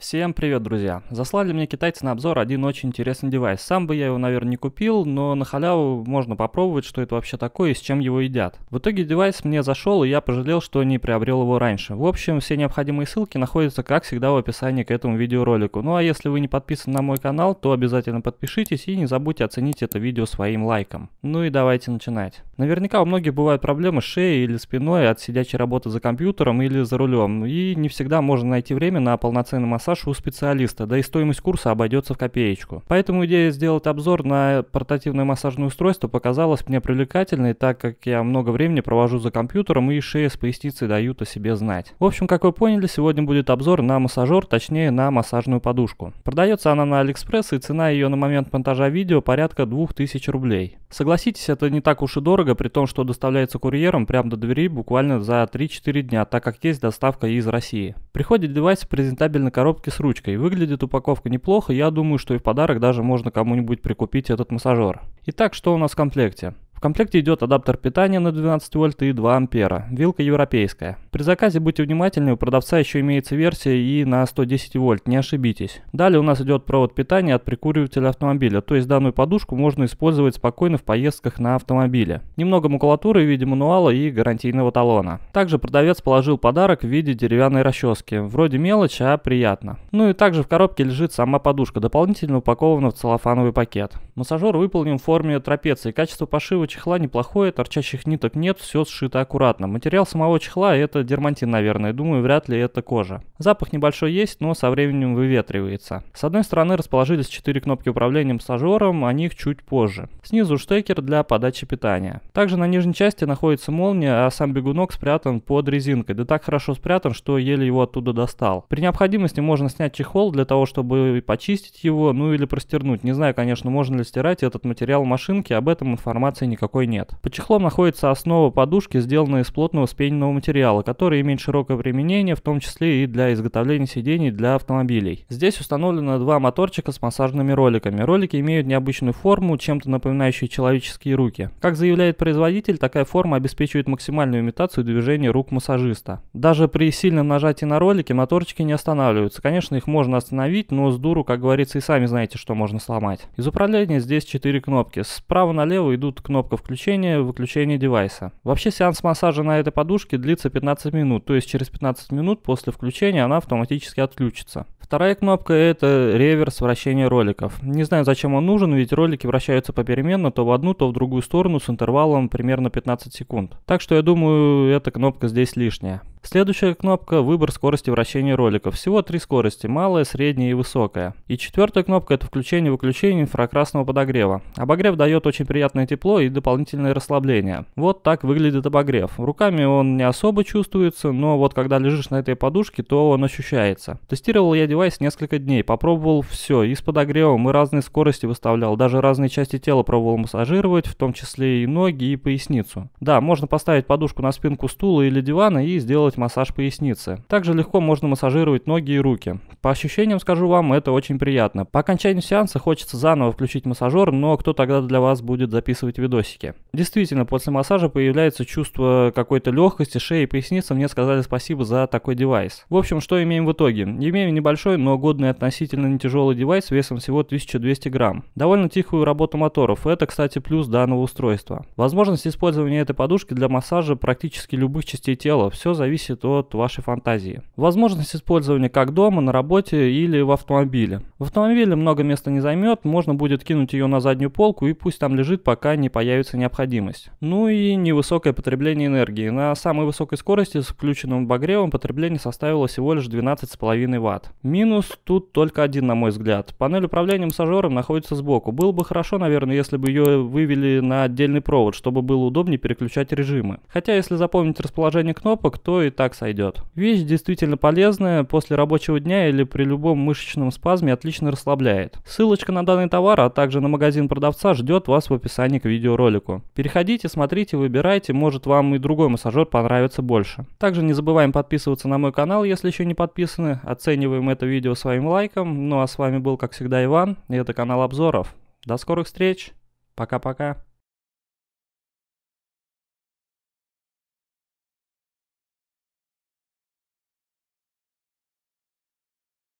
Всем привет, друзья! Заслали мне китайцы на обзор один очень интересный девайс. Сам бы я его, наверное, не купил, но на халяву можно попробовать, что это вообще такое и с чем его едят. В итоге девайс мне зашел, и я пожалел, что не приобрел его раньше. В общем, все необходимые ссылки находятся, как всегда, в описании к этому видеоролику. Ну а если вы не подписаны на мой канал, то обязательно подпишитесь и не забудьте оценить это видео своим лайком. Ну и давайте начинать. Наверняка у многих бывают проблемы с шеей или спиной от сидячей работы за компьютером или за рулем, и не всегда можно найти время на полноценный массаж массаж у специалиста, да и стоимость курса обойдется в копеечку. Поэтому идея сделать обзор на портативное массажное устройство показалась мне привлекательной, так как я много времени провожу за компьютером и шея с поясницей дают о себе знать. В общем, как вы поняли, сегодня будет обзор на массажер, точнее на массажную подушку. Продается она на Алиэкспресс и цена ее на момент монтажа видео порядка 2000 рублей. Согласитесь, это не так уж и дорого, при том, что доставляется курьером прямо до двери буквально за 3-4 дня, так как есть доставка из России. Приходит девайс в презентабельной коробке коробке с ручкой. Выглядит упаковка неплохо, я думаю, что и в подарок даже можно кому-нибудь прикупить этот массажер. Итак, что у нас в комплекте? В комплекте идет адаптер питания на 12 вольт и 2 ампера, вилка европейская. При заказе будьте внимательны, у продавца еще имеется версия и на 110 вольт, не ошибитесь. Далее у нас идет провод питания от прикуривателя автомобиля, то есть данную подушку можно использовать спокойно в поездках на автомобиле. Немного макулатуры в виде мануала и гарантийного талона. Также продавец положил подарок в виде деревянной расчески, вроде мелочь, а приятно. Ну и также в коробке лежит сама подушка, дополнительно упакована в целлофановый пакет. Массажер выполнен в форме трапеции, качество пошива чехла неплохое, торчащих ниток нет, все сшито аккуратно. Материал самого чехла это дермантин, наверное, думаю, вряд ли это кожа. Запах небольшой есть, но со временем выветривается. С одной стороны расположились 4 кнопки управления массажером, о них чуть позже. Снизу штекер для подачи питания. Также на нижней части находится молния, а сам бегунок спрятан под резинкой, да так хорошо спрятан, что еле его оттуда достал. При необходимости можно снять чехол для того, чтобы почистить его, ну или простернуть. Не знаю, конечно, можно ли стирать этот материал машинки, об этом информации не никакой нет. Под чехлом находится основа подушки, сделанная из плотного спененного материала, который имеет широкое применение, в том числе и для изготовления сидений для автомобилей. Здесь установлено два моторчика с массажными роликами. Ролики имеют необычную форму, чем-то напоминающую человеческие руки. Как заявляет производитель, такая форма обеспечивает максимальную имитацию движения рук массажиста. Даже при сильном нажатии на ролики моторчики не останавливаются. Конечно, их можно остановить, но с дуру, как говорится, и сами знаете, что можно сломать. Из управления здесь четыре кнопки. Справа налево идут кнопки кнопка включения, выключения девайса. Вообще сеанс массажа на этой подушке длится 15 минут, то есть через 15 минут после включения она автоматически отключится. Вторая кнопка это реверс вращения роликов. Не знаю зачем он нужен, ведь ролики вращаются попеременно то в одну, то в другую сторону с интервалом примерно 15 секунд. Так что я думаю эта кнопка здесь лишняя. Следующая кнопка – выбор скорости вращения ролика. Всего три скорости – малая, средняя и высокая. И четвертая кнопка – это включение-выключение инфракрасного подогрева. Обогрев дает очень приятное тепло и дополнительное расслабление. Вот так выглядит обогрев. Руками он не особо чувствуется, но вот когда лежишь на этой подушке, то он ощущается. Тестировал я девайс несколько дней, попробовал все, и с подогревом, и разные скорости выставлял, даже разные части тела пробовал массажировать, в том числе и ноги, и поясницу. Да, можно поставить подушку на спинку стула или дивана и сделать массаж поясницы. Также легко можно массажировать ноги и руки. По ощущениям скажу вам, это очень приятно. По окончанию сеанса хочется заново включить массажер, но кто тогда для вас будет записывать видосики? Действительно, после массажа появляется чувство какой-то легкости, шеи и поясницы. Мне сказали спасибо за такой девайс. В общем, что имеем в итоге? Имеем небольшой, но годный относительно не тяжелый девайс весом всего 1200 грамм. Довольно тихую работу моторов. Это, кстати, плюс данного устройства. Возможность использования этой подушки для массажа практически любых частей тела. Все зависит зависит от вашей фантазии. Возможность использования как дома, на работе или в автомобиле. В автомобиле много места не займет, можно будет кинуть ее на заднюю полку и пусть там лежит, пока не появится необходимость. Ну и невысокое потребление энергии. На самой высокой скорости с включенным обогревом потребление составило всего лишь 12,5 Вт. Минус тут только один, на мой взгляд. Панель управления массажером находится сбоку. Было бы хорошо, наверное, если бы ее вывели на отдельный провод, чтобы было удобнее переключать режимы. Хотя, если запомнить расположение кнопок, то и так сойдет. Вещь действительно полезная, после рабочего дня или при любом мышечном спазме отлично расслабляет. Ссылочка на данный товар, а также на магазин продавца ждет вас в описании к видеоролику. Переходите, смотрите, выбирайте, может вам и другой массажер понравится больше. Также не забываем подписываться на мой канал, если еще не подписаны. Оцениваем это видео своим лайком. Ну а с вами был, как всегда, Иван, и это канал обзоров. До скорых встреч, пока-пока.